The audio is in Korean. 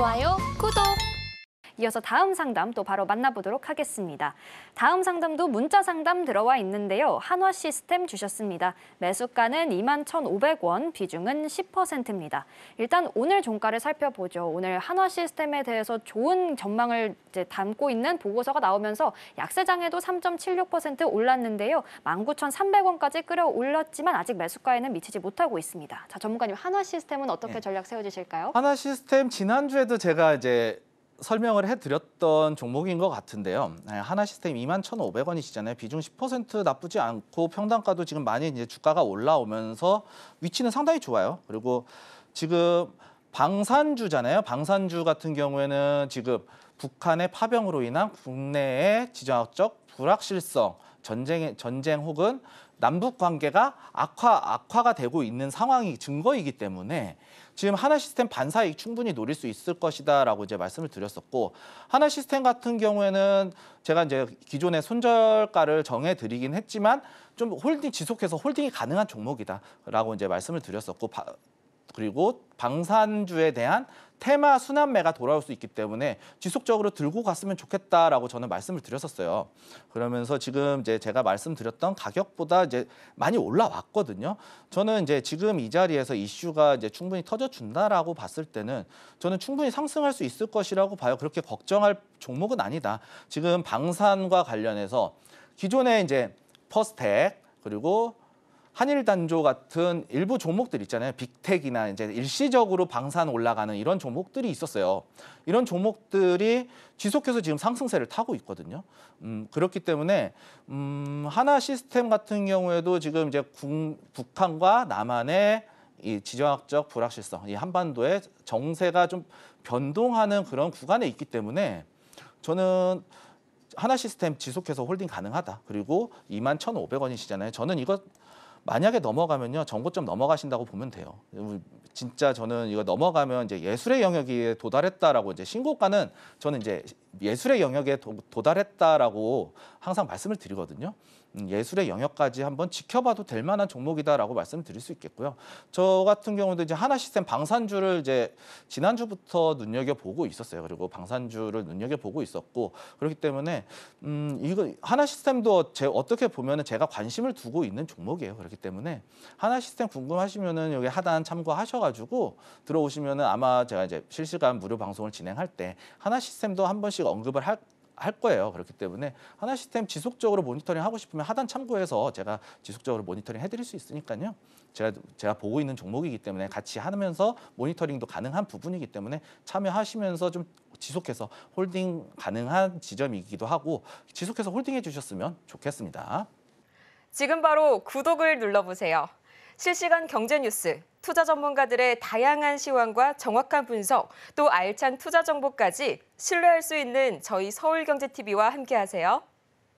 좋아요, 구독! 이어서 다음 상담 또 바로 만나보도록 하겠습니다. 다음 상담도 문자 상담 들어와 있는데요. 한화 시스템 주셨습니다. 매수가는 21,500원, 비중은 10%입니다. 일단 오늘 종가를 살펴보죠. 오늘 한화 시스템에 대해서 좋은 전망을 이제 담고 있는 보고서가 나오면서 약세장에도 3.76% 올랐는데요. 19,300원까지 끌어올랐지만 아직 매수가에는 미치지 못하고 있습니다. 자, 전문가님 한화 시스템은 어떻게 예. 전략 세워지실까요? 한화 시스템 지난주에도 제가 이제 설명을 해드렸던 종목인 것 같은데요. 네, 하나 시스템 2 1,500원이시잖아요. 비중 10% 나쁘지 않고 평당가도 지금 많이 이제 주가가 올라오면서 위치는 상당히 좋아요. 그리고 지금 방산주잖아요. 방산주 같은 경우에는 지금 북한의 파병으로 인한 국내의 지정학적 불확실성 전쟁 전쟁 혹은 남북 관계가 악화 악화가 되고 있는 상황이 증거이기 때문에 지금 하나 시스템 반사 이익 충분히 노릴 수 있을 것이다라고 이제 말씀을 드렸었고 하나 시스템 같은 경우에는 제가 이제 기존의 손절가를 정해 드리긴 했지만 좀 홀딩 지속해서 홀딩이 가능한 종목이다라고 이제 말씀을 드렸었고 그리고 방산주에 대한 테마 순환매가 돌아올 수 있기 때문에 지속적으로 들고 갔으면 좋겠다라고 저는 말씀을 드렸었어요. 그러면서 지금 이제 제가 말씀드렸던 가격보다 이제 많이 올라왔거든요. 저는 이제 지금 이 자리에서 이슈가 이제 충분히 터져준다라고 봤을 때는 저는 충분히 상승할 수 있을 것이라고 봐요. 그렇게 걱정할 종목은 아니다. 지금 방산과 관련해서 기존에 이제 퍼스텍 그리고 한일 단조 같은 일부 종목들 있잖아요. 빅텍이나 이제 일시적으로 방산 올라가는 이런 종목들이 있었어요. 이런 종목들이 지속해서 지금 상승세를 타고 있거든요. 음, 그렇기 때문에 음, 하나 시스템 같은 경우에도 지금 이제 국, 북한과 남한의 이 지정학적 불확실성, 이 한반도의 정세가 좀 변동하는 그런 구간에 있기 때문에 저는 하나 시스템 지속해서 홀딩 가능하다. 그리고 2만 1,500원이시잖아요. 저는 이거 만약에 넘어가면요 정고점 넘어가신다고 보면 돼요. 진짜 저는 이거 넘어가면 이제 예술의 영역에 도달했다라고 이제 신고가는 저는 이제 예술의 영역에 도, 달했다라고 항상 말씀을 드리거든요. 음, 예술의 영역까지 한번 지켜봐도 될 만한 종목이다라고 말씀드릴 수 있겠고요. 저 같은 경우도 이제 하나 시스템 방산주를 이제 지난주부터 눈여겨 보고 있었어요. 그리고 방산주를 눈여겨 보고 있었고 그렇기 때문에 음 이거 하나 시스템도 제 어떻게 보면은 제가 관심을 두고 있는 종목이에요. 그렇기 때문에 하나 시스템 궁금하시면은 여기 하단 참고하셔가지고 들어오시면은 아마 제가 이제 실시간 무료 방송을 진행할 때 하나 시스템도 한 번씩 하나씩 언급을 할, 할 거예요. 그렇기 때문에 하나 시스템 지속적으로 모니터링 하고 싶으면 하단 참고해서 제가 지속적으로 모니터링 해드릴 수 있으니까요. 제가 제가 보고 있는 종목이기 때문에 같이 하면서 모니터링도 가능한 부분이기 때문에 참여하시면서 좀 지속해서 홀딩 가능한 지점이기도 하고 지속해서 홀딩해 주셨으면 좋겠습니다. 지금 바로 구독을 눌러보세요. 실시간 경제 뉴스, 투자 전문가들의 다양한 시황과 정확한 분석, 또 알찬 투자 정보까지 신뢰할 수 있는 저희 서울경제TV와 함께하세요.